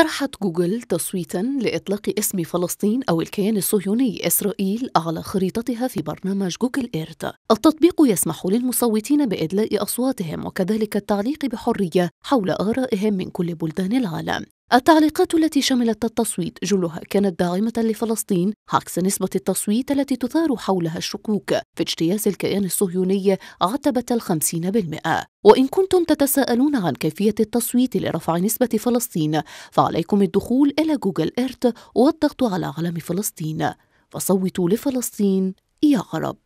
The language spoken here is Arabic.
طرحت جوجل تصويتا لإطلاق اسم فلسطين أو الكيان الصهيوني إسرائيل على خريطتها في برنامج جوجل إيرت التطبيق يسمح للمصوتين بإدلاء أصواتهم وكذلك التعليق بحرية حول آرائهم من كل بلدان العالم التعليقات التي شملت التصويت جلها كانت داعمة لفلسطين عكس نسبة التصويت التي تثار حولها الشكوك في اجتياز الكيان الصهيوني عتبة الخمسين بالمئة وإن كنتم تتساءلون عن كيفية التصويت لرفع نسبة فلسطين فعليكم الدخول إلى جوجل إيرت والضغط على علم فلسطين فصوتوا لفلسطين يا عرب